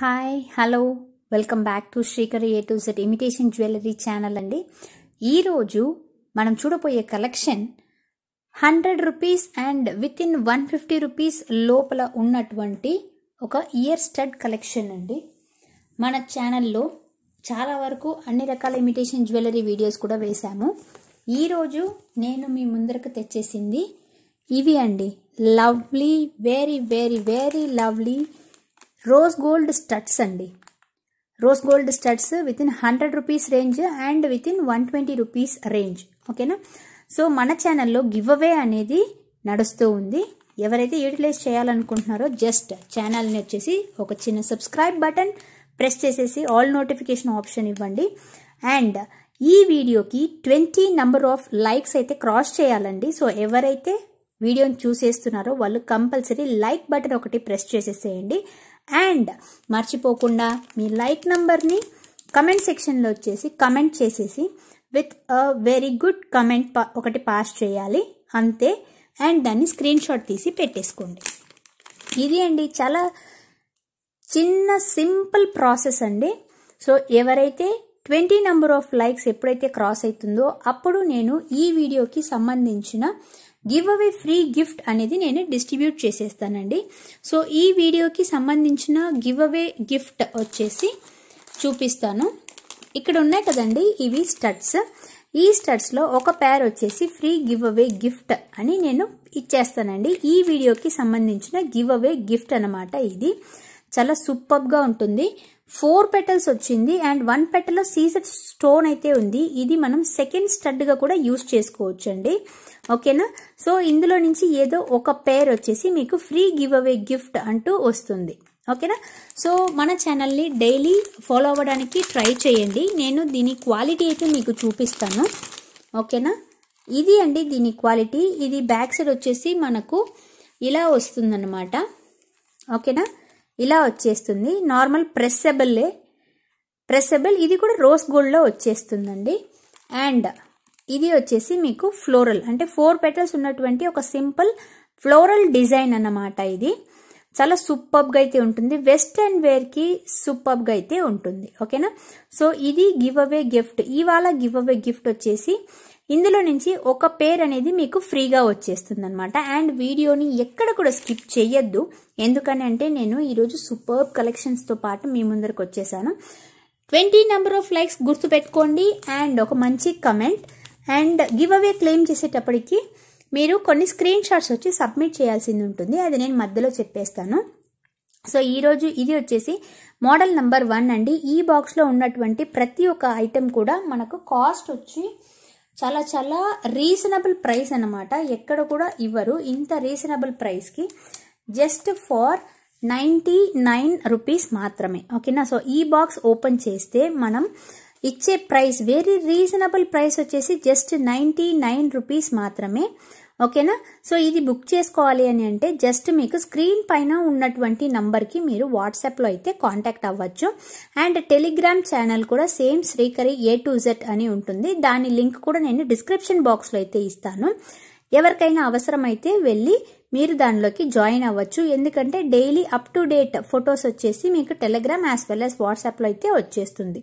Hi hello welcome back to Srikar A to Z imitation jewellery channel అండి ఈరోజు మనం చూడబోయే collection hundred rupees and within one fifty rupees లోపల ఉన్నటువంటి ఒక ఇయర్ స్టడ్ కలెక్షన్ అండి మన ఛానల్లో చాలా వరకు అన్ని రకాల ఇమిటేషన్ జ్యువెలరీ వీడియోస్ కూడా వేశాము ఈరోజు నేను మీ ముందరకు తెచ్చేసింది ఇవి అండి lovely very very very lovely rose gold studs అండి rose gold studs within hundred rupees range and within one twenty rupees range ఓకేనా సో మన ఛానల్లో గివ్ అవే అనేది నడుస్తూ ఉంది ఎవరైతే యూటిలైజ్ చేయాలనుకుంటున్నారో జస్ట్ ఛానల్ని వచ్చేసి ఒక చిన్న సబ్స్క్రైబ్ బటన్ ప్రెస్ చేసేసి ఆల్ నోటిఫికేషన్ ఆప్షన్ ఇవ్వండి అండ్ ఈ వీడియోకి ట్వంటీ నెంబర్ ఆఫ్ లైక్స్ అయితే క్రాస్ చేయాలండి సో ఎవరైతే వీడియోని చూసేస్తున్నారో వాళ్ళు కంపల్సరీ లైక్ బటన్ ఒకటి ప్రెస్ చేసేసేయండి అండ్ మర్చిపోకుండా మీ లైక్ నంబర్ని కమెంట్ సెక్షన్లో వచ్చేసి కమెంట్ చేసేసి with a very good comment ఒకటి పాస్ చేయాలి అంతే అండ్ దాన్ని స్క్రీన్ షాట్ తీసి పెట్టేసుకోండి ఇది అండి చాలా చిన్న సింపుల్ ప్రాసెస్ అండి సో ఎవరైతే ట్వంటీ నెంబర్ ఆఫ్ లైక్స్ ఎప్పుడైతే క్రాస్ అవుతుందో అప్పుడు నేను ఈ వీడియోకి సంబంధించిన గివ్ అవే ఫ్రీ గిఫ్ట్ అనేది నేను డిస్ట్రిబ్యూట్ చేసేస్తానండి సో ఈ వీడియోకి సంబంధించిన గివ్ అవే గిఫ్ట్ వచ్చేసి చూపిస్తాను ఇక్కడ ఉన్నాయి కదండి ఇవి స్టడ్స్ ఈ స్టడ్స్లో ఒక పేర్ వచ్చేసి ఫ్రీ గివ్ అవే గిఫ్ట్ అని నేను ఇచ్చేస్తానండి ఈ వీడియోకి సంబంధించిన గివ్ అవే గిఫ్ట్ అనమాట ఇది చాలా సూపర్గా ఉంటుంది ఫోర్ పెటల్స్ వచ్చింది అండ్ వన్ పెటల్లో సీసెట్ స్టోన్ అయితే ఉంది ఇది మనం సెకండ్ స్టడ్గా కూడా యూజ్ చేసుకోవచ్చు అండి ఓకేనా సో ఇందులో నుంచి ఏదో ఒక పేర్ వచ్చేసి మీకు ఫ్రీ గివ్ అవే గిఫ్ట్ అంటూ వస్తుంది ఓకేనా సో మన ఛానల్ని డైలీ ఫాలో అవ్వడానికి ట్రై చేయండి నేను దీని క్వాలిటీ అయితే మీకు చూపిస్తాను ఓకేనా ఇది అండి దీని క్వాలిటీ ఇది బ్యాక్ సైడ్ వచ్చేసి మనకు ఇలా వస్తుందన్నమాట ఓకేనా ఇలా వచ్చేస్తుంది నార్మల్ ప్రెస్సబుల్లే ప్రెస్సబుల్ ఇది కూడా రోస్ గోల్డ్లో వచ్చేస్తుందండి అండ్ ఇది వచ్చేసి మీకు ఫ్లోరల్ అంటే ఫోర్ పెటల్స్ ఉన్నటువంటి ఒక సింపుల్ ఫ్లోరల్ డిజైన్ అన్నమాట ఇది చాలా సూపర్గా అయితే ఉంటుంది వెస్ట్రన్ వేర్కి సూపర్గా అయితే ఉంటుంది ఓకేనా సో ఇది గివ్ అవే గిఫ్ట్ ఇవాళ గివ్ అవే గిఫ్ట్ వచ్చేసి ఇందులో నుంచి ఒక పేర్ అనేది మీకు ఫ్రీగా వచ్చేస్తుంది అనమాట అండ్ వీడియోని ఎక్కడ కూడా స్కిప్ చేయొద్దు ఎందుకని అంటే నేను ఈరోజు సూపర్బ్ కలెక్షన్స్తో పాటు మీ ముందరకు వచ్చేసాను ట్వంటీ నెంబర్ ఆఫ్ లైక్స్ గుర్తుపెట్టుకోండి అండ్ ఒక మంచి comment and giveaway claim చేసేటప్పటికి మీరు కొన్ని స్క్రీన్ షాట్స్ వచ్చి సబ్మిట్ చేయాల్సింది ఉంటుంది అది నేను మధ్యలో చెప్పేస్తాను సో ఈరోజు ఇది వచ్చేసి మోడల్ నెంబర్ వన్ అండి ఈ బాక్స్లో ఉన్నటువంటి ప్రతి ఒక్క ఐటెం కూడా మనకు కాస్ట్ వచ్చి చాలా చాలా రీజనబుల్ ప్రైస్ అనమాట ఎక్కడ కూడా ఇవ్వరు ఇంత రీజనబుల్ ప్రైస్కి just for ninety nine rupees మాత్రమే ఓకేనా సో ఈ బాక్స్ ఓపెన్ చేస్తే మనం ఇచ్చే ప్రైస్ వెరీ రీజనబుల్ ప్రైస్ వచ్చేసి జస్ట్ నైంటీ నైన్ రూపీస్ మాత్రమే ఓకేనా సో ఇది బుక్ చేసుకోవాలి అని అంటే జస్ట్ మీకు స్క్రీన్ పైన ఉన్నటువంటి నంబర్కి మీరు వాట్సాప్లో అయితే కాంటాక్ట్ అవ్వచ్చు అండ్ టెలిగ్రామ్ ఛానల్ కూడా same Srikari A to Z అని ఉంటుంది దాని లింక్ కూడా నేను డిస్క్రిప్షన్ బాక్స్లో అయితే ఇస్తాను ఎవరికైనా అవసరమైతే వెళ్ళి మీరు దానిలోకి జాయిన్ అవ్వచ్చు ఎందుకంటే daily up to date photos వచ్చేసి మీకు టెలిగ్రామ్ యాజ్ వెల్ యాజ్ వాట్సాప్లో అయితే వచ్చేస్తుంది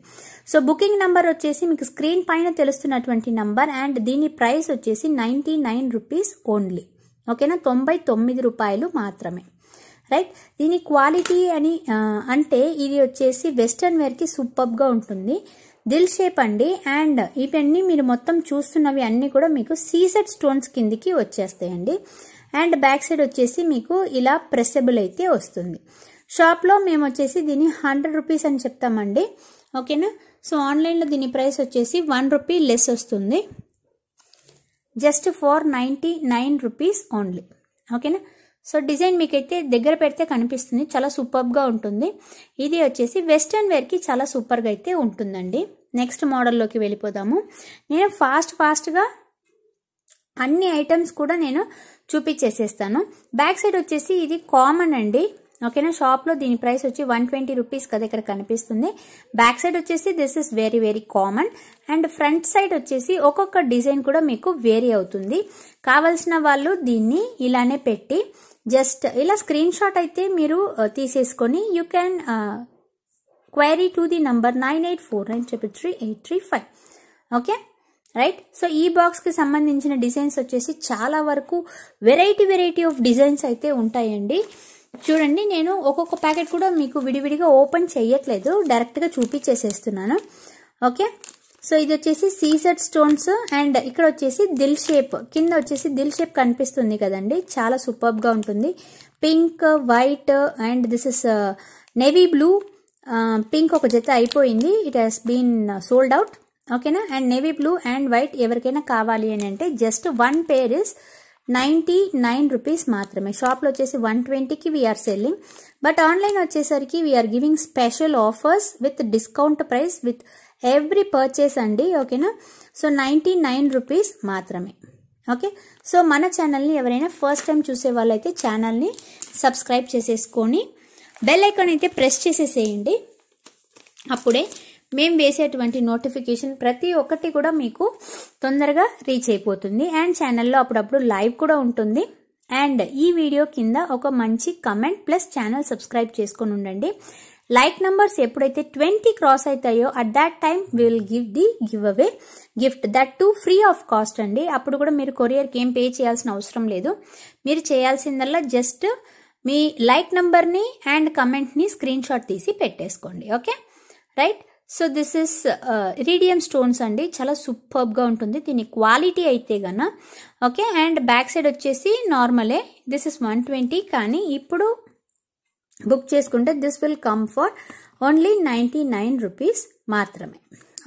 సో బుకింగ్ నంబర్ వచ్చేసి మీకు స్క్రీన్ పైన తెలుస్తున్నటువంటి నంబర్ అండ్ దీని ప్రైస్ వచ్చేసి నైంటీ నైన్ రూపీస్ ఓన్లీ ఓకేనా తొంభై తొమ్మిది రూపాయలు మాత్రమే రైట్ దీని క్వాలిటీ అని అంటే ఇది వచ్చేసి వెస్ట్రన్ వేర్కి సూపర్గా ఉంటుంది దిల్ షేప్ అండి అండ్ ఇవన్నీ మీరు మొత్తం చూస్తున్నవి అన్నీ కూడా మీకు సీసెట్ స్టోన్స్ కిందికి వచ్చేస్తాయండి అండ్ బ్యాక్ సైడ్ వచ్చేసి మీకు ఇలా ప్రెసబుల్ అయితే వస్తుంది షాప్లో మేము వచ్చేసి దీన్ని హండ్రెడ్ రూపీస్ అని చెప్తామండి ఓకేనా సో ఆన్లైన్లో దీని ప్రైస్ వచ్చేసి వన్ రూపీ లెస్ వస్తుంది just for ninety nine rupees only ఓకేనా సో డిజైన్ మీకైతే దగ్గర పెడితే కనిపిస్తుంది చాలా సూపర్గా ఉంటుంది ఇది వచ్చేసి వెస్ట్రన్ వేర్కి చాలా సూపర్గా అయితే ఉంటుందండి నెక్స్ట్ మోడల్లోకి వెళ్ళిపోదాము నేను ఫాస్ట్ ఫాస్ట్గా అన్ని ఐటమ్స్ కూడా నేను చూపించేసేస్తాను బ్యాక్ సైడ్ వచ్చేసి ఇది కామన్ అండి ఓకేనా షాప్లో దీని ప్రైస్ వచ్చి వన్ ట్వంటీ రూపీస్ కదా ఇక్కడ కనిపిస్తుంది బ్యాక్ సైడ్ వచ్చేసి this is very very common and front side వచ్చేసి ఒక్కొక్క డిజైన్ కూడా మీకు వేరీ అవుతుంది కావలసిన వాళ్ళు దీన్ని ఇలానే పెట్టి జస్ట్ ఇలా స్క్రీన్ షాట్ అయితే మీరు uh, తీసేసుకొని you can query to the number nine eight four nine triple three eight three five okay right so ఈ బాక్స్కి సంబంధించిన డిజైన్స్ వచ్చేసి చాలా వరకు వెరైటీ వెరైటీ ఆఫ్ డిజైన్స్ అయితే ఉంటాయండి చూడండి నేను ఒక్కొక్క ప్యాకెట్ కూడా మీకు విడివిడిగా ఓపెన్ చేయట్లేదు డైరెక్ట్గా చూపించేసేస్తున్నాను ఓకే సో ఇది వచ్చేసి సీసెట్ స్టోన్స్ అండ్ ఇక్కడ వచ్చేసి దిల్ షేప్ కింద వచ్చేసి దిల్ షేప్ కనిపిస్తుంది కదండి చాలా సూపర్గా ఉంటుంది pink white and this is navy blue pink ఒక జత అయిపోయింది it has been sold out ఓకేనా and navy blue and white ఎవరికైనా కావాలి అని అంటే just one pair is ninety nine rupees మాత్రమే షాప్లో వచ్చేసి వన్ ట్వంటీకి వీఆర్ సెల్లింగ్ బట్ ఆన్లైన్ వచ్చేసరికి we're giving special offers with discount price with every purchase అండి ఓకేనా సో నైంటీ నైన్ రూపీస్ మాత్రమే ఓకే సో మన ఛానల్ని ఎవరైనా ఫస్ట్ టైం చూసే వాళ్ళైతే ఛానల్ని సబ్స్క్రైబ్ చేసేసుకొని బెల్ ఐకాన్ అయితే ప్రెస్ చేసేసేయండి అప్పుడే మేము వేసేటువంటి నోటిఫికేషన్ ప్రతి ఒక్కటి కూడా మీకు తొందరగా రీచ్ అయిపోతుంది అండ్ ఛానల్లో అప్పుడప్పుడు లైవ్ కూడా ఉంటుంది అండ్ ఈ వీడియో కింద ఒక మంచి కమెంట్ ప్లస్ ఛానల్ సబ్స్క్రైబ్ చేసుకొని ఉండండి లైక్ నంబర్స్ ఎప్పుడైతే ట్వంటీ క్రాస్ అవుతాయో at that time will give the giveaway gift that too free of cost అండి అప్పుడు కూడా మీరు కొరియర్కి ఏం పే చేయాల్సిన అవసరం లేదు మీరు చేయాల్సిందల్లా జస్ట్ మీ లైక్ నంబర్ని అండ్ కమెంట్ని స్క్రీన్ షాట్ తీసి పెట్టేసుకోండి okay right so this is iridium stones అండి చాలా సూపర్బ్గా ఉంటుంది దీని క్వాలిటీ అయితే గన ఓకే అండ్ బ్యాక్ సైడ్ వచ్చేసి నార్మలే దిస్ ఇస్ వన్ ట్వంటీ కానీ ఇప్పుడు బుక్ చేసుకుంటే this will come for only ninety nine rupees మాత్రమే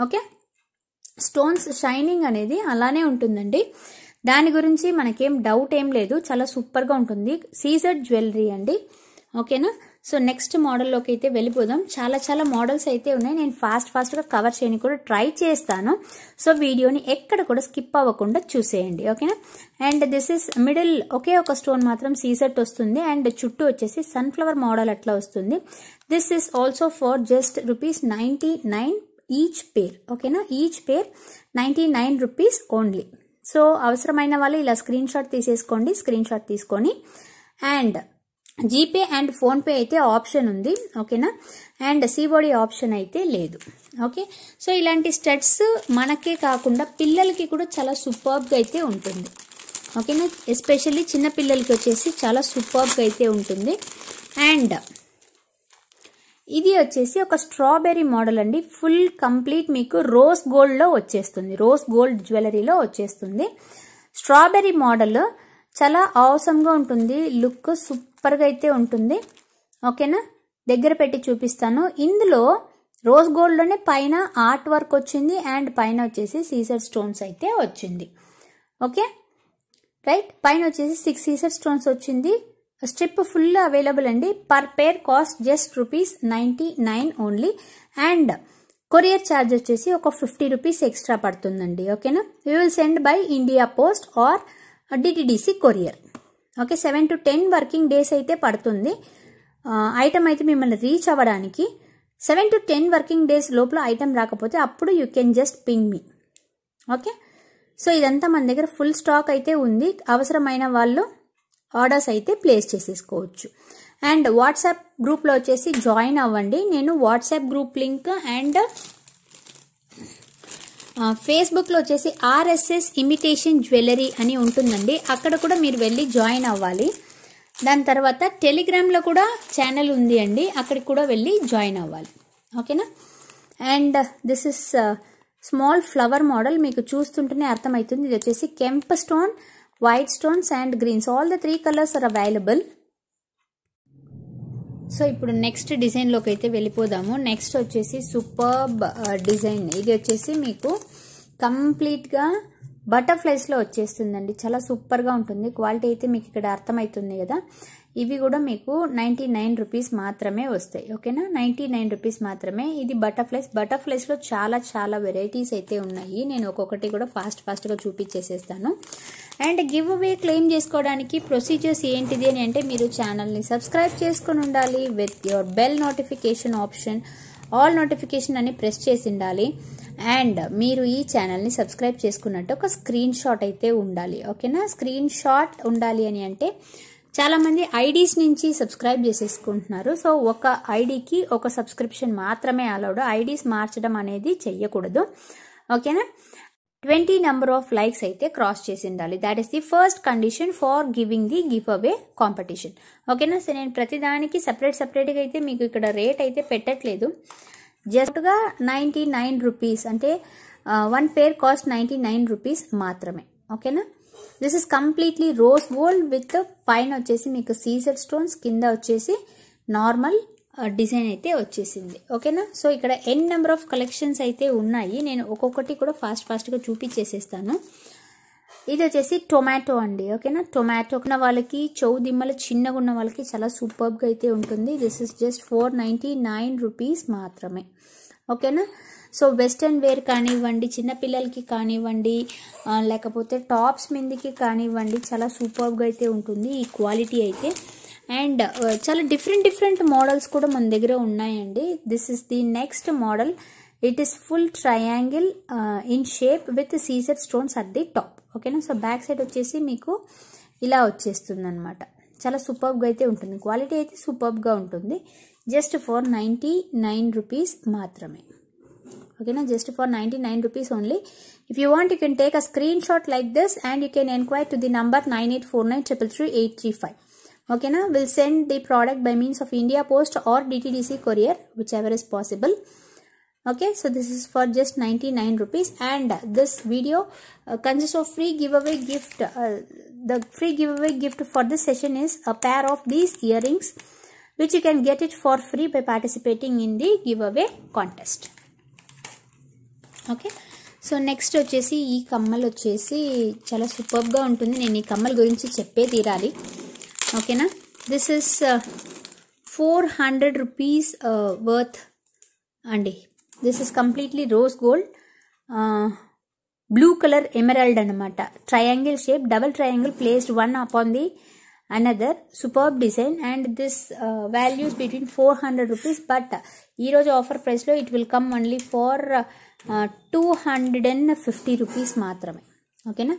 ఓకే స్టోన్స్ షైనింగ్ అనేది అలానే ఉంటుందండి దాని గురించి మనకేం డౌట్ ఏం లేదు చాలా సూపర్గా ఉంటుంది సీజర్ జ్యువెలరీ అండి ఓకేనా సో నెక్స్ట్ మోడల్లోకి అయితే వెళ్ళిపోదాం చాలా చాలా మోడల్స్ అయితే ఉన్నాయి నేను ఫాస్ట్ ఫాస్ట్గా కవర్ చేయని కూడా ట్రై చేస్తాను సో వీడియోని ఎక్కడ కూడా స్కిప్ అవ్వకుండా చూసేయండి ఓకేనా అండ్ దిస్ ఇస్ మిడిల్ ఒకే ఒక స్టోన్ మాత్రం సీసెట్ వస్తుంది అండ్ చుట్టూ వచ్చేసి సన్ఫ్లవర్ మోడల్ అట్లా వస్తుంది this is also for just rupees ninety nine each pair ఓకేనా each pair ninety nine rupees only so అవసరమైన వాళ్ళు ఇలా స్క్రీన్ షాట్ తీసేసుకోండి స్క్రీన్ షాట్ తీసుకొని అండ్ జీపే అండ్ ఫోన్పే అయితే ఆప్షన్ ఉంది ఓకేనా అండ్ సిబోడీ ఆప్షన్ అయితే లేదు ఓకే సో ఇలాంటి స్టడ్స్ మనకే కాకుండా పిల్లలకి కూడా చాలా సూపర్బ్గా అయితే ఉంటుంది ఓకేనా ఎస్పెషల్లీ చిన్నపిల్లలకి వచ్చేసి చాలా సూపర్బ్గా అయితే ఉంటుంది అండ్ ఇది వచ్చేసి ఒక స్ట్రాబెర్రీ మోడల్ అండి ఫుల్ కంప్లీట్ మీకు రోజ్ గోల్డ్లో వచ్చేస్తుంది రోజ్ గోల్డ్ జ్యువెలరీలో వచ్చేస్తుంది స్ట్రాబెర్రీ మోడల్ చాలా ఆవసంగా ఉంటుంది లుక్ సూపర్గా అయితే ఉంటుంది ఓకేనా దగ్గర పెట్టి చూపిస్తాను ఇందులో రోజ్ గోల్డ్లోనే పైన ఆర్ట్ వర్క్ వచ్చింది అండ్ పైన వచ్చేసి సీసర్ స్టోన్స్ అయితే వచ్చింది ఓకే రైట్ పైన వచ్చేసి సిక్స్ సీసర్ స్టోన్స్ వచ్చింది స్ట్రిప్ ఫుల్ అవైలబుల్ అండి per pair cost just rupees ninety nine only and courier charge వచ్చేసి ఒక ఫిఫ్టీ రూపీస్ ఎక్స్ట్రా పడుతుందండి ఓకేనా you will send by India Post or DTDC courier okay seven to ten working days అయితే పడుతుంది item అయితే మిమ్మల్ని reach అవ్వడానికి seven to ten working days లోపల ఐటమ్ రాకపోతే అప్పుడు you can just ping me okay so ఇదంతా మన దగ్గర ఫుల్ స్టాక్ అయితే ఉంది అవసరమైన వాళ్ళు ఆర్డర్స్ అయితే ప్లేస్ చేసేసుకోవచ్చు అండ్ వాట్సాప్ గ్రూప్లో వచ్చేసి జాయిన్ అవ్వండి నేను వాట్సాప్ గ్రూప్ లింక్ అండ్ ఫేస్బుక్లో వచ్చేసి ఆర్ఎస్ఎస్ ఇమిటేషన్ జ్యువెలరీ అని ఉంటుందండి అక్కడ కూడా మీరు వెళ్ళి జాయిన్ అవ్వాలి దాని తర్వాత టెలిగ్రామ్లో కూడా ఛానల్ ఉంది అండి అక్కడికి కూడా వెళ్ళి జాయిన్ అవ్వాలి ఓకేనా and this is small flower model మీకు చూస్తుంటేనే అర్థమవుతుంది ఇది వచ్చేసి కెంప్ stone white stones and greens all the three colours are available so ఇప్పుడు నెక్స్ట్ డిజైన్లోకి అయితే వెళ్ళిపోదాము నెక్స్ట్ వచ్చేసి సూపర్బ్ డిజైన్ uh, ఇది వచ్చేసి మీకు కంప్లీట్గా బటర్ఫ్లైస్లో వచ్చేస్తుందండి చాలా సూపర్గా ఉంటుంది క్వాలిటీ అయితే మీకు ఇక్కడ అర్థమవుతుంది కదా ఇవి కూడా మీకు నైంటీ నైన్ రూపీస్ మాత్రమే వస్తాయి ఓకేనా నైంటీ నైన్ రూపీస్ మాత్రమే ఇది బటర్ఫ్లైస్ బటర్ఫ్లైస్లో చాలా చాలా వెరైటీస్ అయితే ఉన్నాయి నేను ఒక్కొక్కటి కూడా ఫాస్ట్ ఫాస్ట్గా చూపించేసేస్తాను అండ్ గివ్ అవే క్లెయిమ్ చేసుకోవడానికి ప్రొసీజర్స్ ఏంటిది అని అంటే మీరు ఛానల్ని సబ్స్క్రైబ్ చేసుకుని ఉండాలి with your bell notification option all notification అని ప్రెస్ చేసి ఉండాలి అండ్ మీరు ఈ ఛానల్ని సబ్స్క్రైబ్ చేసుకున్నట్టు ఒక స్క్రీన్ షాట్ అయితే ఉండాలి ఓకేనా స్క్రీన్ షాట్ ఉండాలి అని అంటే చాలామంది ఐడీస్ నుంచి సబ్స్క్రైబ్ చేసేసుకుంటున్నారు సో ఒక ఐడికి ఒక సబ్స్క్రిప్షన్ మాత్రమే అలౌడ్ ఐడీస్ మార్చడం అనేది చెయ్యకూడదు ఓకేనా ట్వంటీ నెంబర్ ఆఫ్ లైక్స్ అయితే క్రాస్ చేసి ఉండాలి that is the first condition for giving the giveaway competition ఓకేనా సో నేను ప్రతిదానికి సపరేట్ సపరేట్గా అయితే మీకు ఇక్కడ రేట్ అయితే పెట్టట్లేదు జస్ట్గా నైంటీ నైన్ రూపీస్ అంటే one pair cost ninety nine rupees మాత్రమే ఓకేనా this is completely rose gold with పైన వచ్చేసి మీకు సీసెడ్ స్టోన్స్ కింద వచ్చేసి నార్మల్ డిజైన్ uh, అయితే వచ్చేసింది ఓకేనా సో ఇక్కడ ఎన్ నెంబర్ ఆఫ్ కలెక్షన్స్ అయితే ఉన్నాయి నేను ఒక్కొక్కటి కూడా ఫాస్ట్ ఫాస్ట్గా చూపించేసేస్తాను ఇది వచ్చేసి టొమాటో అండి ఓకేనా టొమాటో ఉన్న వాళ్ళకి చౌ దిమ్మలు చిన్నగా ఉన్న వాళ్ళకి చాలా సూపర్బ్గా అయితే ఉంటుంది this is just for ninety nine rupees మాత్రమే ఓకేనా సో వెస్ట్రన్ వేర్ కానివ్వండి చిన్నపిల్లలకి కానివ్వండి లేకపోతే టాప్స్ మీదకి కానివ్వండి చాలా సూపర్గా అయితే ఉంటుంది ఈ క్వాలిటీ అయితే అండ్ చాలా డిఫరెంట్ డిఫరెంట్ మోడల్స్ కూడా మన దగ్గర ఉన్నాయండి this is the next model it is full triangle in shape with సీసెట్ స్టోన్స్ అట్ ది టాప్ ఓకేనా సో బ్యాక్ సైడ్ వచ్చేసి మీకు ఇలా వచ్చేస్తుంది అనమాట చాలా సూపర్గా అయితే ఉంటుంది క్వాలిటీ అయితే సూపర్గా ఉంటుంది just for ninety nine rupees మాత్రమే okay just for 99 rupees only if you want you can take a screenshot like this and you can inquire to the number 9849333835 okay now we'll send the product by means of india post or dtdc courier whichever is possible okay so this is for just 99 rupees and this video uh, consists of free giveaway gift uh, the free giveaway gift for this session is a pair of these earrings which you can get it for free by participating in the giveaway contest okay so next వచ్చేసి ఈ కమ్మలు వచ్చేసి చాలా సూపర్గా ఉంటుంది నేను ఈ కమ్మల గురించి చెప్పే తీరాలి ఓకేనా this is four hundred rupees worth అండి this is completely rose gold blue colour emerald అనమాట triangle shape double triangle placed one upon the another superb design and this values between four hundred rupees but ఈరోజు offer ప్రైస్లో it will come only for two hundred and fifty rupees మాత్రమే ఓకేనా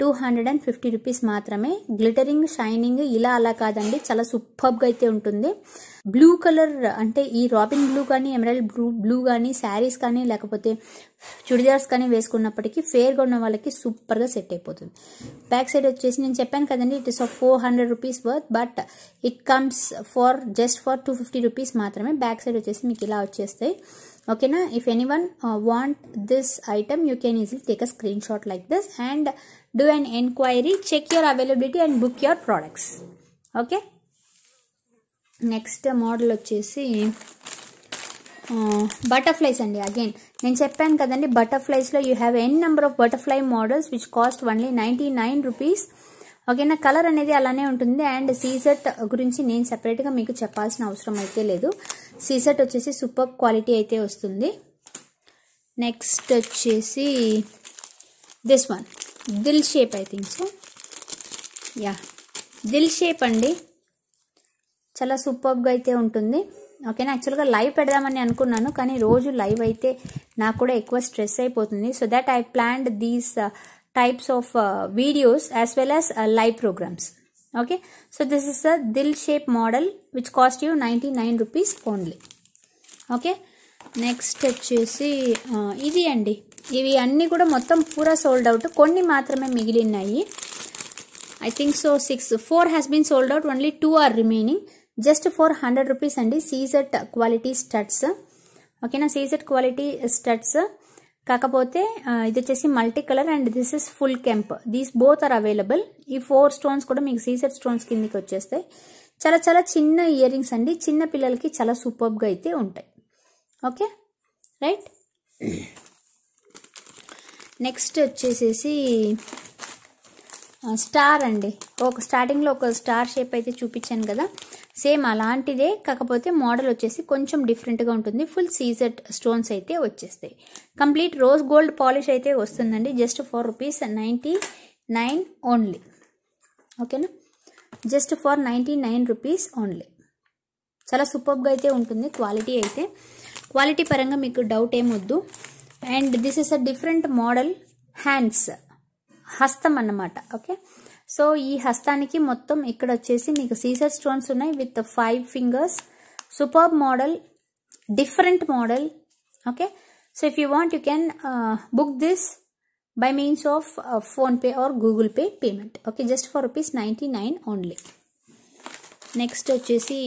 two hundred and fifty rupees మాత్రమే glittering shining ఇలా అలా కాదండి చాలా సూపర్బ్గా అయితే ఉంటుంది బ్లూ కలర్ అంటే ఈ రాబిన్ బ్లూ కానీ ఎమరాల్డ్ బ్లూ బ్లూ కానీ శారీస్ కానీ లేకపోతే చుడిదార్స్ కానీ వేసుకున్నప్పటికీ ఫేర్గా ఉన్న వాళ్ళకి సూపర్గా సెట్ అయిపోతుంది బ్యాక్ సైడ్ వచ్చేసి నేను చెప్పాను కదండి it is of four hundred rupees worth but it comes for just for two fifty rupees మాత్రమే బ్యాక్ సైడ్ వచ్చేసి మీకు ఇలా వచ్చేస్తాయి ఓకేనా if anyone want this item you can easy take a screen shot like this and do an enquiry check your availability and book your products okay next model వచ్చేసి butterflies uh, అండి again నేను చెప్పాను కదండి బటర్ఫ్లైస్లో you have N number of butterfly models which cost only ninety nine rupees ఓకేనా colour అనేది అలానే ఉంటుంది అండ్ సీసెట్ గురించి నేను సపరేట్గా మీకు చెప్పాల్సిన అవసరం అయితే లేదు సీసెట్ వచ్చేసి సూపర్ క్వాలిటీ అయితే వస్తుంది నెక్స్ట్ వచ్చేసి this one dil shape I think so ya dil shape అండి చాలా సూపర్గా అయితే ఉంటుంది ఓకేనా యాక్చువల్గా లైవ్ పెడదామని అనుకున్నాను కానీ రోజు లైవ్ అయితే నాకు కూడా ఎక్కువ స్ట్రెస్ అయిపోతుంది so that I planned these types of uh, videos as well as uh, live programs okay so this is a dil shape model which cost you 99 rupees only okay next వచ్చేసి uh, ఇది అండి ఇవి అన్నీ కూడా మొత్తం పూరా sold out కొన్ని మాత్రమే మిగిలినాయి I think so six four has been sold out only two are remaining just four hundred rupees అండి సీజెట్ క్వాలిటీ స్టడ్స్ ఓకేనా సీజెట్ క్వాలిటీ స్టడ్స్ కాకపోతే ఇది వచ్చేసి multi colour and this is full కెంప్ దీస్ బోత్ ఆర్ అవైలబుల్ ఈ four stones కూడా మీకు CSAT stones కిందికి వచ్చేస్తాయి చాలా చాలా చిన్న ఇయర్ రింగ్స్ అండి చిన్న పిల్లలకి చాలా గా అయితే ఉంటాయి ఓకే రైట్ నెక్స్ట్ వచ్చేసేసి స్టార్ అండి ఒక స్టార్టింగ్లో ఒక స్టార్ షేప్ అయితే చూపించాను కదా సేమ్ అలాంటిదే కాకపోతే మోడల్ వచ్చేసి కొంచెం డిఫరెంట్గా ఉంటుంది ఫుల్ సీజెడ్ స్టోన్స్ అయితే వచ్చేస్తాయి కంప్లీట్ రోజ్ గోల్డ్ పాలిష్ అయితే వస్తుందండి just for rupees ninety nine only ఓకేనా just for ninety nine rupees only చాలా సూపర్గా అయితే ఉంటుంది క్వాలిటీ అయితే క్వాలిటీ పరంగా మీకు డౌట్ ఏమొద్దు and this is a different model hands హస్తం అన్నమాట ఓకే సో ఈ హస్తానికి మొత్తం ఇక్కడ వచ్చేసి మీకు సీసర్ స్టోన్స్ ఉన్నాయి with five fingers super model different model okay so if you want you can book this by means of PhonePe or Google Pay payment okay just for rupees for rupees 99 only వచ్చేసి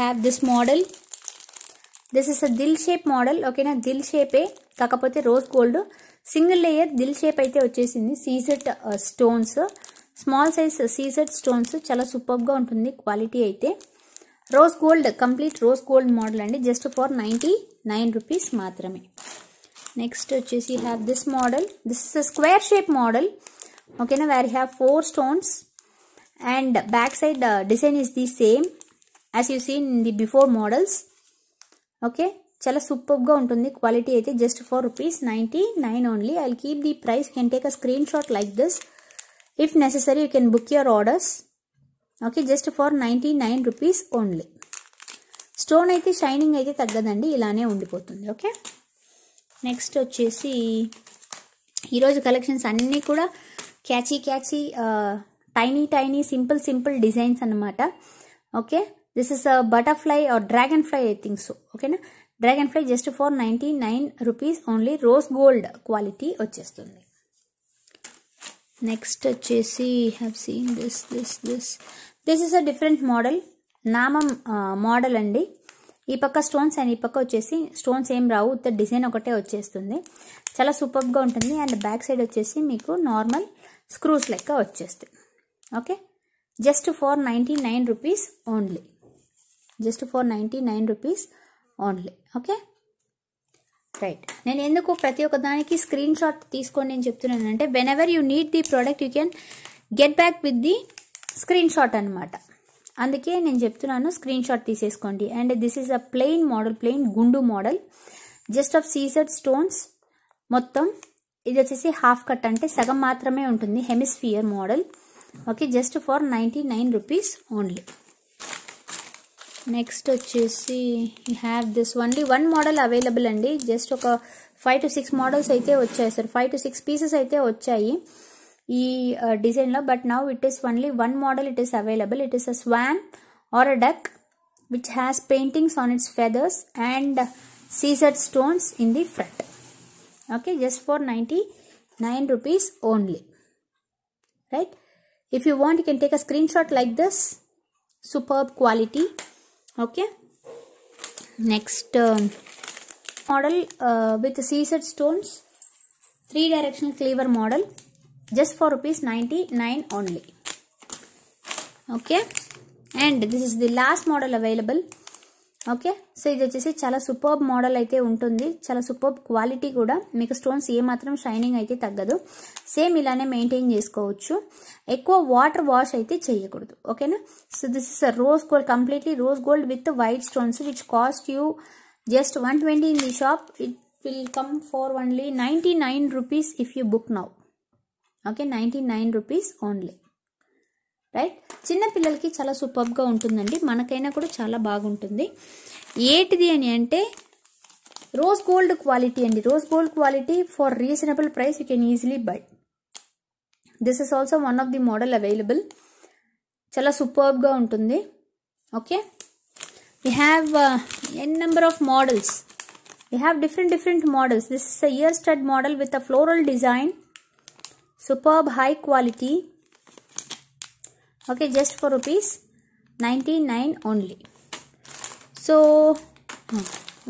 have this model this is a dil shape model ఓకేనా దిల్ షేపే కాకపోతే rose gold single layer dil shape అయితే వచ్చేసింది సీసెట్ stones small size CZ stones చాలా సూపర్గా ఉంటుంది క్వాలిటీ అయితే rose gold complete rose gold model అండి just for ninety nine rupees మాత్రమే నెక్స్ట్ వచ్చేసి have this model this is square shape model ఓకేనా where have four stones and back side design is the same as you seen in the before models okay చాలా సూపర్గా ఉంటుంది quality అయితే just for rupees ninety nine only I keep the price can take a screen shot like this if necessary you can book your orders okay just for ninety nine rupees only stone అయితే shining అయితే తగ్గదండి ఇలానే ఉండిపోతుంది okay next వచ్చేసి ఈరోజు collections అన్నీ కూడా catchy catchy tiny tiny simple simple designs అనమాట okay this is butterfly or dragonfly I think so ఓకేనా dragonfly just for ninety nine rupees only rose gold quality వచ్చేస్తుంది next వచ్చేసి have seen this this this this is a different model నామం model అండి ఈ పక్క stones and ఈ పక్క వచ్చేసి స్టోన్స్ ఏం రావు ఉత్త డిజైన్ ఒకటే వచ్చేస్తుంది చాలా సూపర్గా ఉంటుంది అండ్ బ్యాక్ సైడ్ వచ్చేసి మీకు నార్మల్ స్క్రూస్ లెక్క వచ్చేస్తుంది okay just for ninety nine rupees only just for ninety nine rupees only okay right నేను ఎందుకు ప్రతి ఒక్క దానికి స్క్రీన్ షాట్ తీసుకోండి నేను చెప్తున్నాను అంటే whenever you need the product you can get back with the screen shot అనమాట అందుకే నేను చెప్తున్నాను స్క్రీన్ షాట్ తీసేసుకోండి and this is a plain model plain గుండు model just of CZ stones మొత్తం ఇది వచ్చేసి హాఫ్ కట్ అంటే సగం మాత్రమే ఉంటుంది hemisphere model okay just for ninety nine rupees only next వచ్చేసి have this only one model available అండి జస్ట్ ఒక ఫైవ్ టు సిక్స్ మోడల్స్ అయితే వచ్చాయి sir five to six pieces అయితే వచ్చాయి ఈ డిజైన్లో but now it is only one model it is available it is a swan or a duck which has paintings on its feathers and CZ stones in the front okay just for ninety nine rupees only right if you want can take a screen shot like this super quality okay next um, model uh, with c stones three directional cleaver model just for rupees 99 only okay and this is the last model available okay so ఇది వచ్చేసి చాలా superb model అయితే ఉంటుంది చాలా superb quality కూడా మీకు stones ఏమాత్రం shining అయితే తగ్గదు సేమ్ ఇలానే మెయింటైన్ చేసుకోవచ్చు ఎక్కువ వాటర్ వాష్ అయితే చేయకూడదు ఓకేనా so this is rose gold completely rose gold with white stones which cost you just one twenty in the shop it will come for only ninety nine rupees if you book now okay ninety nine rupees only right చిన్నపిల్లలకి చాలా సూపర్గా ఉంటుందండి మనకైనా కూడా చాలా బాగుంటుంది ఏటిది అని అంటే రోజ్ గోల్డ్ క్వాలిటీ అండి rose gold quality for reasonable price you can easily buy this is also one of the model available చాలా సూపర్గా ఉంటుంది okay we have N number of models models have different different models this is ear stud model with a floral design superb high quality okay just for rupees ninety nine only so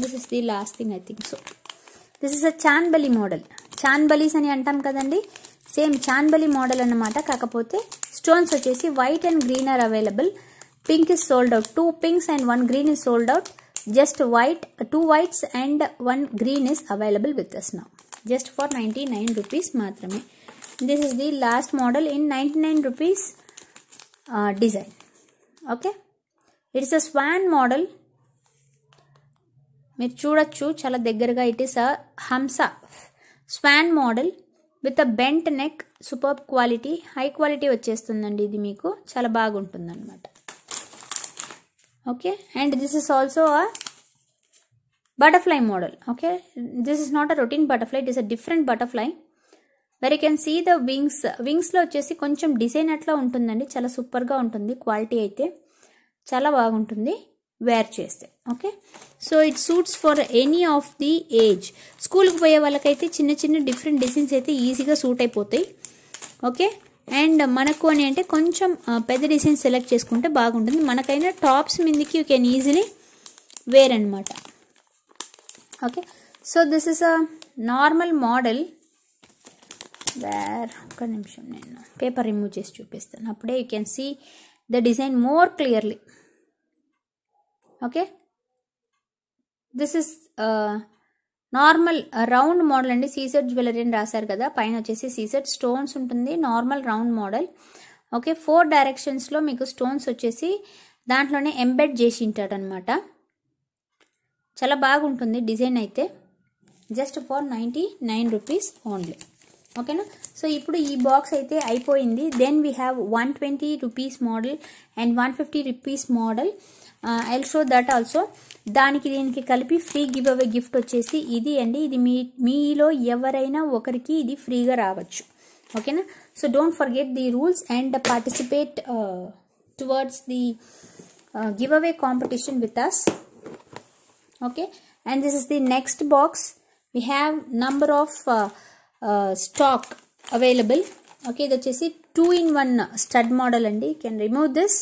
this is the last thing I think so this is a chandbali model chandbalis అని అంటాం కదండి same చాన్బలి model అన్నమాట కాకపోతే stones వచ్చేసి white and green are available pink is sold out two pinks and one green is sold out just white two whites and one green is available with us now just for ninety nine rupees మాత్రమే this is the last model in ninety nine rupees design okay it's a swan model మీరు చూడొచ్చు చాలా దగ్గరగా it is a హంస swan model with a bent neck super quality high quality వచ్చేస్తుందండి ఇది మీకు చాలా బాగుంటుంది అనమాట okay and this is also a butterfly model okay this is not a routine butterfly it is a different butterfly మరి can see the wings వింగ్స్లో వచ్చేసి కొంచెం డిజైన్ అట్లా ఉంటుందండి చాలా సూపర్గా ఉంటుంది క్వాలిటీ అయితే చాలా బాగుంటుంది వేర్ చేస్తే okay so it suits for any of the age స్కూల్కి పోయే వాళ్ళకైతే చిన్న చిన్న డిఫరెంట్ డిజైన్స్ అయితే ఈజీగా సూట్ అయిపోతాయి ఓకే అండ్ మనకు అని అంటే కొంచెం పెద్ద డిజైన్ సెలెక్ట్ చేసుకుంటే బాగుంటుంది మనకైనా టాప్స్ మీదకి యూ కెన్ ఈజీలీ వేర్ అనమాట okay so this is a normal model where ఒక నిమిషం నేను పేపర్ రిమూవ్ చేసి చూపిస్తాను అప్పుడే you can see the design more clearly okay this is normal round model అండి సీసెట్ జ్యువెలరీ అని రాశారు కదా పైన వచ్చేసి సీసెట్ స్టోన్స్ ఉంటుంది normal round model okay four డైరెక్షన్స్లో మీకు స్టోన్స్ వచ్చేసి దాంట్లోనే ఎంబెడ్ చేసి ఉంటాడనమాట చాలా బాగుంటుంది డిజైన్ అయితే just for ninety nine rupees only ఓకేనా సో ఇప్పుడు ఈ బాక్స్ అయితే అయిపోయింది then we have one twenty rupees model and one fifty rupees model I'll show that also దానికి దీనికి కలిపి ఫ్రీ గివ్ అవే గిఫ్ట్ వచ్చేసి ఇది అండి ఇది మీ మీలో ఎవరైనా ఒకరికి ఇది ఫ్రీగా రావచ్చు ఓకేనా so don't forget the rules and participate towards the giveaway competition with us okay and this is the next box we have number of stock available okay ఇది వచ్చేసి two in one stud model అండి can remove this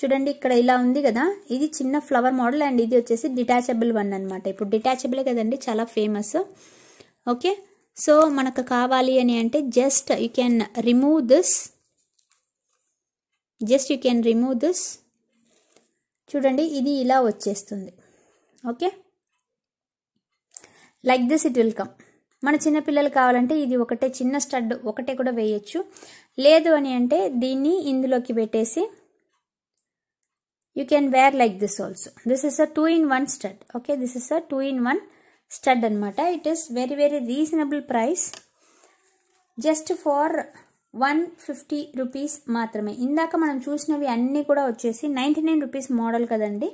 చూడండి ఇక్కడ ఇలా ఉంది కదా ఇది చిన్న ఫ్లవర్ మోడల్ అండ్ ఇది వచ్చేసి డిటాచబుల్ వన్ అనమాట ఇప్పుడు డిటాచబులే కదండి చాలా ఫేమస్ ఓకే సో మనకు కావాలి అని అంటే just you can remove this just you can remove this చూడండి ఇది ఇలా వచ్చేస్తుంది okay like this it welcome మన చిన్నపిల్లలు కావాలంటే ఇది ఒకటే చిన్న స్టడ్ ఒకటే కూడా వేయచ్చు లేదు అని అంటే దీన్ని ఇందులోకి పెట్టేసి you can wear like this also this is a two in one stud okay this is a two in one stud అనమాట it is very very reasonable price just for one fifty rupees మాత్రమే ఇందాక మనం చూసినవి అన్నీ కూడా వచ్చేసి ninety nine rupees model కదండి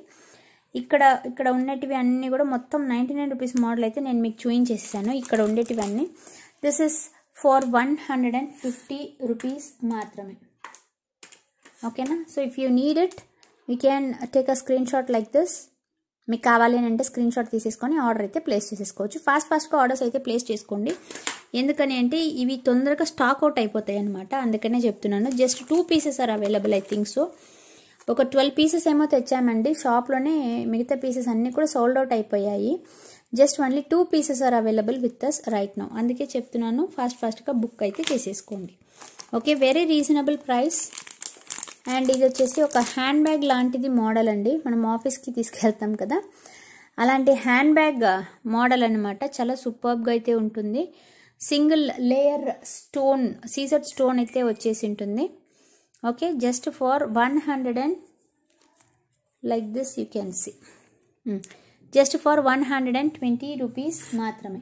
ఇక్కడ ఇక్కడ ఉండేటివి అన్నీ కూడా మొత్తం నైంటీ నైన్ రూపీస్ మోడల్ అయితే నేను మీకు చేసేసాను ఇక్కడ ఉండేటివి అన్నీ this is for one hundred and fifty rupees మాత్రమే ఓకేనా so if you need it you can take a screen shot like this మీకు కావాలి అని అంటే స్క్రీన్ షాట్ తీసేసుకొని ఆర్డర్ అయితే ప్లేస్ చేసేసుకోవచ్చు ఫాస్ట్ ఫాస్ట్గా ఆర్డర్స్ అయితే ప్లేస్ చేసుకోండి ఎందుకని అంటే ఇవి తొందరగా స్టాక్ అవుట్ అయిపోతాయి అనమాట అందుకనే చెప్తున్నాను just two pieces are available I think so ఒక ట్వెల్వ్ పీసెస్ ఏమో తెచ్చామండి షాప్లోనే మిగతా పీసెస్ అన్నీ కూడా సోల్డ్ అవుట్ అయిపోయాయి just only two pieces are available with us right now అందుకే చెప్తున్నాను ఫాస్ట్ ఫాస్ట్గా బుక్ అయితే చేసేసుకోండి okay very reasonable price and ఇది వచ్చేసి ఒక హ్యాండ్ బ్యాగ్ లాంటిది మోడల్ అండి మనం ఆఫీస్కి తీసుకెళ్తాం కదా అలాంటి హ్యాండ్ బ్యాగ్ మోడల్ అనమాట చాలా సూపర్బ్గా అయితే ఉంటుంది single layer stone CZ stone అయితే వచ్చేసి ఉంటుంది okay just for 100 and like this you can see mm. just for 120 rupees matrame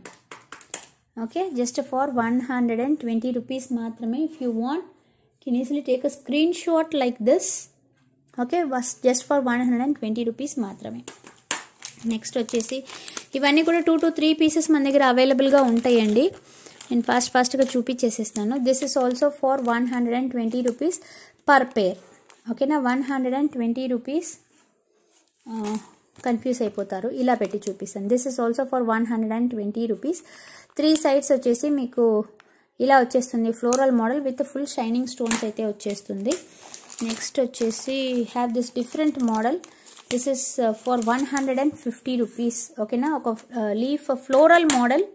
okay just for 120 rupees matrame if you want can easily take a screenshot like this okay was just for 120 rupees matrame next వచ్చేసి ఇవన్నీ కూడా two to three pieces మన దగ్గర అవైలబుల్గా ఉంటాయండి నేను fast ఫాస్ట్గా చూపించేసేస్తాను this is also for one hundred and twenty rupees per pair ఓకేనా one hundred and twenty rupees confuse అయిపోతారు ఇలా పెట్టి చూపిస్తాను this is also for one hundred and twenty rupees three sides వచ్చేసి మీకు ఇలా వచ్చేస్తుంది floral model with full shining stones అయితే వచ్చేస్తుంది నెక్స్ట్ వచ్చేసి have this different model this is for one hundred and fifty rupees ఓకేనా ఒక leaf floral model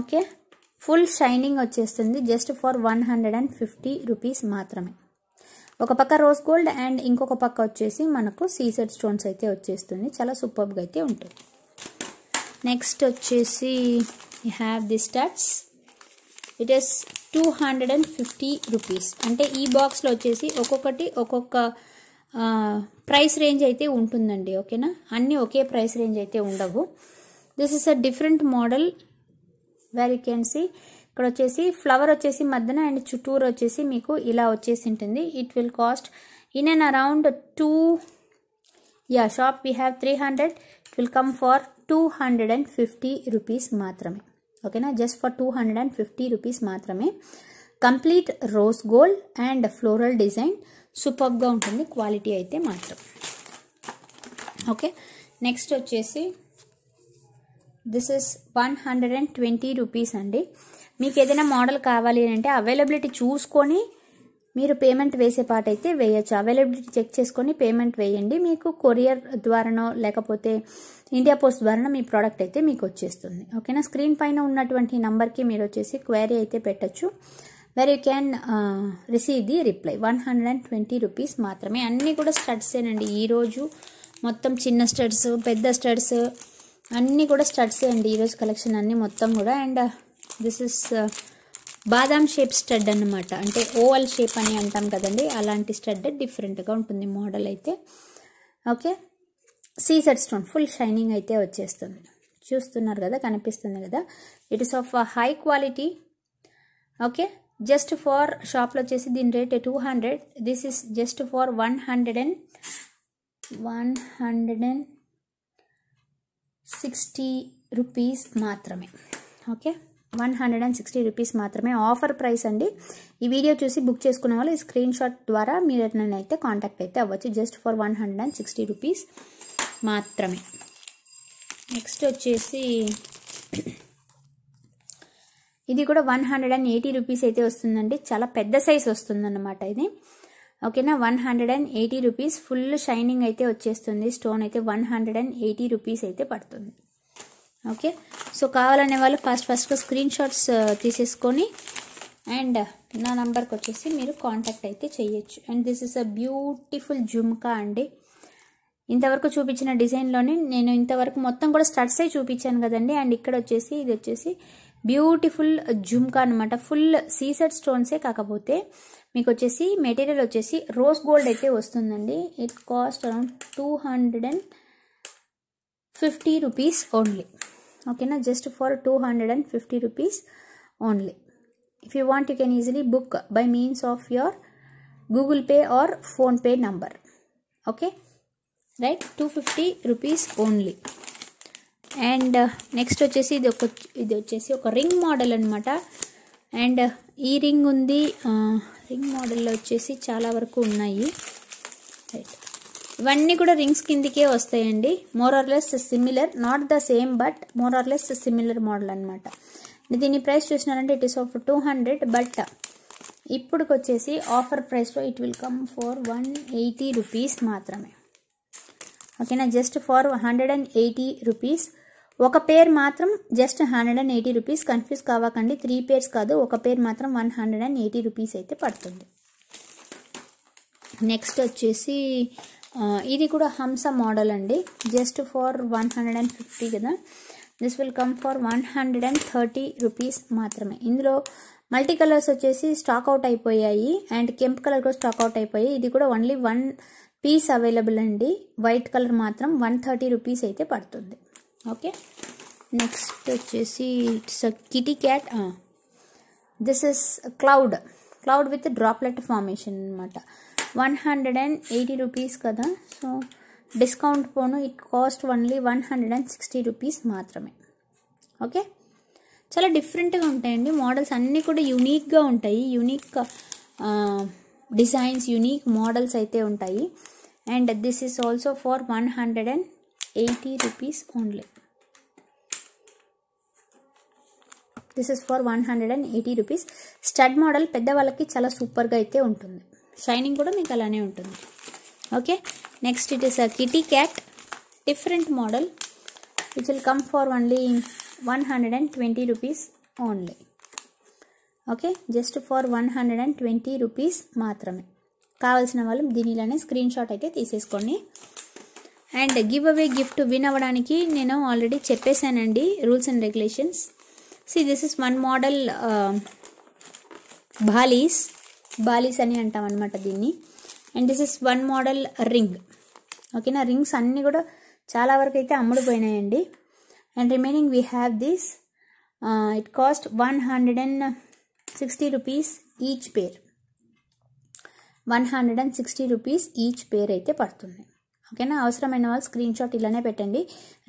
okay full shining వచ్చేస్తుంది just for one hundred and fifty rupees మాత్రమే ఒక పక్క rose gold and ఇంకొక పక్క వచ్చేసి మనకు సీసెడ్ స్టోన్స్ అయితే వచ్చేస్తుంది చాలా సూపర్గా అయితే ఉంటుంది నెక్స్ట్ వచ్చేసి you have the starts it is two hundred and fifty rupees అంటే ఈ బాక్స్లో వచ్చేసి ఒక్కొక్కటి ఒక్కొక్క ప్రైస్ రేంజ్ అయితే ఉంటుందండి ఓకేనా అన్నీ ఒకే ప్రైస్ రేంజ్ అయితే ఉండవు this is a different model very you can see ఇక్కడ వచ్చేసి ఫ్లవర్ వచ్చేసి మధ్యన అండ్ చుట్టూరు వచ్చేసి మీకు ఇలా వచ్చేసి ఉంటుంది it will cost in and around two యా shop we have three hundred it will come for two hundred and fifty rupees మాత్రమే ఓకేనా just for two hundred and fifty rupees మాత్రమే complete rose gold and floral design సూపర్గా ఉంటుంది quality అయితే మాత్రం okay next వచ్చేసి this is one hundred and twenty rupees అండి మీకు ఏదైనా మోడల్ కావాలి అంటే అవైలబిలిటీ చూసుకొని మీరు పేమెంట్ వేసే పాట అయితే వేయచ్చు అవైలబిలిటీ చెక్ చేసుకొని పేమెంట్ వేయండి మీకు కొరియర్ ద్వారానో లేకపోతే ఇండియా పోస్ట్ ద్వారానో మీ ప్రోడక్ట్ అయితే మీకు వచ్చేస్తుంది ఓకేనా స్క్రీన్ పైన ఉన్నటువంటి నెంబర్కి మీరు వచ్చేసి క్వైరీ అయితే పెట్టచ్చు where you can receive the reply one hundred and twenty rupees మాత్రమే అన్నీ కూడా స్టడ్సేనండి ఈరోజు మొత్తం చిన్న స్టడ్స్ పెద్ద స్టడ్స్ అన్నీ కూడా స్టడ్సే అండి ఈరోజు కలెక్షన్ అన్నీ మొత్తం కూడా అండ్ దిస్ ఇస్ బాదాం షేప్ స్టడ్ అనమాట అంటే ఓవల్ షేప్ అని అంటాం కదండి అలాంటి స్టడ్ డిఫరెంట్గా ఉంటుంది మోడల్ అయితే okay CZ stone full shining అయితే వచ్చేస్తుంది చూస్తున్నారు కదా కనిపిస్తుంది కదా it is of high quality okay just for షాప్లో వచ్చేసి దీని rate two hundred this is just for one hundred and one hundred and sixty rupees మాత్రమే okay one hundred and sixty rupees మాత్రమే ఆఫర్ ప్రైస్ అండి ఈ video చూసి book చేసుకునే వాళ్ళు ఈ స్క్రీన్ షాట్ ద్వారా మీరు అయితే కాంటాక్ట్ అయితే అవ్వచ్చు just for one hundred and sixty rupees మాత్రమే నెక్స్ట్ వచ్చేసి ఇది కూడా one hundred and eighty rupees అయితే వస్తుందండి చాలా పెద్ద సైజ్ వస్తుందన్నమాట ఇది ఓకేనా one hundred and eighty rupees full shining అయితే వచ్చేస్తుంది స్టోన్ అయితే one hundred and eighty rupees అయితే పడుతుంది ఓకే సో కావాలనే వాళ్ళు first first screen shots uh, తీసేసుకొని అండ్ uh, నా నంబర్కి వచ్చేసి మీరు కాంటాక్ట్ అయితే చేయొచ్చు and this is a beautiful jhumka అండి ఇంతవరకు చూపించిన డిజైన్లోనే నేను ఇంతవరకు మొత్తం కూడా స్టడ్స్ అయి చూపించాను కదండి అండ్ ఇక్కడ వచ్చేసి ఇది వచ్చేసి బ్యూటిఫుల్ జుమ్కా అనమాట ఫుల్ సీసెడ్ స్టోన్సే కాకపోతే మీకు వచ్చేసి మెటీరియల్ వచ్చేసి రోజ్ గోల్డ్ అయితే వస్తుందండి it cost around two hundred and fifty rupees only ఓకేనా just for two hundred and fifty rupees only if you want you can easily book by means of your Google Pay or PhonePe number okay right two fifty rupees only and next వచ్చేసి ఇది ఒక ఇది వచ్చేసి ఒక ring model అనమాట and ఈ ring ఉంది ring మోడల్లో వచ్చేసి చాలా వరకు ఉన్నాయి రైట్ ఇవన్నీ కూడా రింగ్స్ కిందికే వస్తాయండి more less similar not the same but more less similar model అనమాట దీని ప్రైస్ చూసినారంటే it is of two hundred but ఇప్పుడుకి వచ్చేసి ఆఫర్ ప్రైస్లో it will come for one eighty rupees మాత్రమే ఓకేనా just four hundred and eighty rupees ఒక pair మాత్రం just hundred and eighty rupees confuse కావకండి త్రీ పేర్స్ కాదు ఒక పేర్ మాత్రం one hundred and eighty rupees అయితే పడుతుంది నెక్స్ట్ వచ్చేసి ఇది కూడా హంస మోడల్ అండి just for one hundred and fifty కదా this will come for one hundred and thirty rupees మాత్రమే ఇందులో మల్టీ కలర్స్ వచ్చేసి స్టాక్ అవుట్ అయిపోయాయి అండ్ కెంప్ కలర్ కూడా స్టాక్ అవుట్ అయిపోయి ఇది కూడా ఓన్లీ వన్ పీస్ అవైలబుల్ అండి వైట్ కలర్ మాత్రం వన్ థర్టీ రూపీస్ అయితే పడుతుంది ఓకే నెక్స్ట్ వచ్చేసి it's kitty cat this is cloud cloud with droplet formation అనమాట one hundred and eighty rupees కదా సో డిస్కౌంట్ పోను it cost only one hundred and sixty rupees మాత్రమే okay చాలా డిఫరెంట్గా ఉంటాయండి మోడల్స్ అన్నీ కూడా యూనీక్గా ఉంటాయి యూనీక్ డిజైన్స్ యూనీక్ మోడల్స్ అయితే ఉంటాయి and this is also for one hundred and eighty rupees only this is for one hundred and eighty rupees stud model పెద్దవాళ్ళకి చాలా సూపర్గా అయితే ఉంటుంది షైనింగ్ కూడా మీకు అలానే ఉంటుంది okay next it is a kitty cat different model which will come for only one hundred and twenty rupees only okay just for one hundred and twenty rupees మాత్రమే కావాల్సిన వాళ్ళు దీనిలోనే స్క్రీన్ షాట్ అయితే తీసేసుకోండి and giveaway gift win అవ్వడానికి నేను already చెప్పేశానండి rules and regulations see this is one model బాలీస్ బాలీస్ అని అంటాం అనమాట దీన్ని and this is one model ring ఓకేనా రింగ్స్ అన్నీ కూడా చాలా వరకు అయితే అమ్ముడుపోయినాయండి and remaining we have this it cost one hundred and sixty rupees each pair one hundred and sixty rupees each pair అయితే పడుతుంది ఓకేనా అవసరమైన వాళ్ళు స్క్రీన్ షాట్ ఇలానే పెట్టండి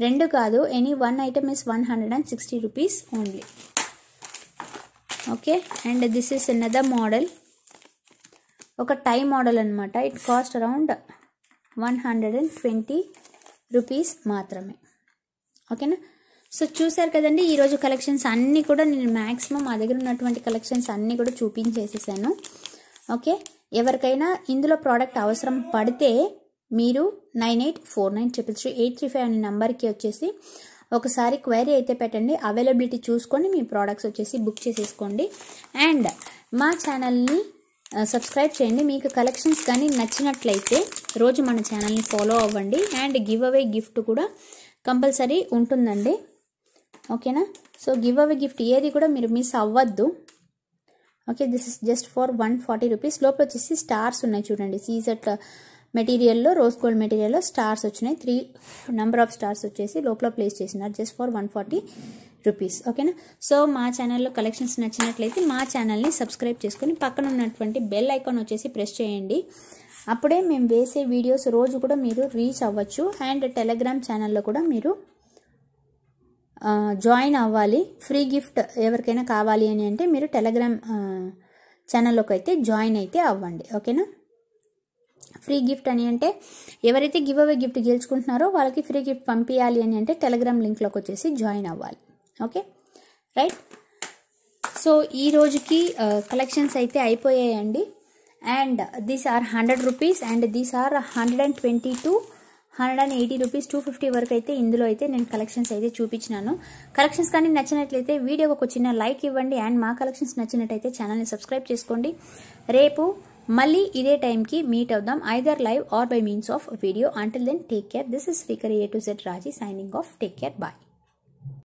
రెండు కాదు any one item is one hundred and sixty rupees only okay and this is other model ఒక టై మోడల్ అనమాట it cost around one hundred and twenty rupees మాత్రమే ఓకేనా సో చూసారు కదండి ఈరోజు కలెక్షన్స్ అన్నీ కూడా నేను మ్యాక్సిమం మా దగ్గర ఉన్నటువంటి కలెక్షన్స్ అన్నీ కూడా చూపించేసేసాను ఓకే ఎవరికైనా ఇందులో ప్రోడక్ట్ అవసరం పడితే మీరు nine eight four nine triple three eight three five అనే నెంబర్కి వచ్చేసి ఒకసారి క్వైరీ అయితే పెట్టండి అవైలబిలిటీ చూసుకొని మీ ప్రోడక్ట్స్ వచ్చేసి బుక్ చేసేసుకోండి అండ్ మా ఛానల్ని సబ్స్క్రైబ్ uh, చేయండి మీకు కలెక్షన్స్ కానీ నచ్చినట్లయితే రోజు మన ఛానల్ని ఫాలో అవ్వండి అండ్ గివ్ అవే గిఫ్ట్ కూడా కంపల్సరీ ఉంటుందండి ఓకేనా సో గివ్ అవే గిఫ్ట్ ఏది కూడా మీరు మిస్ అవ్వద్దు okay this is just for one forty rupees లోపల వచ్చేసి స్టార్స్ ఉన్నాయి చూడండి సీజట్ మెటీరియల్లో రోజ్ గోల్డ్ మెటీరియల్లో స్టార్స్ వచ్చినాయి త్రీ నెంబర్ ఆఫ్ స్టార్స్ వచ్చేసి లోపల ప్లేస్ చేసినారు just for one forty rupees ఓకేనా సో మా ఛానల్లో కలెక్షన్స్ నచ్చినట్లయితే మా ఛానల్ని సబ్స్క్రైబ్ చేసుకొని పక్కన ఉన్నటువంటి బెల్ ఐకాన్ వచ్చేసి ప్రెస్ చేయండి అప్పుడే మేము వేసే వీడియోస్ రోజు కూడా మీరు రీచ్ అవ్వచ్చు అండ్ టెలిగ్రామ్ ఛానల్లో కూడా మీరు జాయిన్ అవ్వాలి ఫ్రీ గిఫ్ట్ ఎవరికైనా కావాలి అని అంటే మీరు టెలిగ్రామ్ ఛానల్లోకి అయితే జాయిన్ అయితే అవ్వండి ఓకేనా ఫ్రీ గిఫ్ట్ అని అంటే ఎవరైతే గివ్ అవే గిఫ్ట్ గెలుచుకుంటున్నారో వాళ్ళకి ఫ్రీ గిఫ్ట్ పంపించాలి అని అంటే టెలిగ్రామ్ లింక్లోకి వచ్చేసి జాయిన్ అవ్వాలి ఓకే రైట్ సో ఈ రోజుకి కలెక్షన్స్ అయితే అయిపోయాయండి and these are hundred rupees and these are hundred and twenty two hundred and eighty rupees two fifty వరకు అయితే ఇందులో అయితే నేను కలెక్షన్స్ అయితే చూపించినాను కలెక్షన్స్ కానీ నచ్చినట్లయితే వీడియోకి ఒక చిన్న లైక్ ఇవ్వండి అండ్ మా కలెక్షన్స్ నచ్చినట్టయితే ఛానల్ని సబ్స్క్రైబ్ చేసుకోండి రేపు మళ్ళీ ఇదే టైంకి మీట్ అవుదాం either live or by means of video until then take care this is speaker A to Z Raji signing off take care bye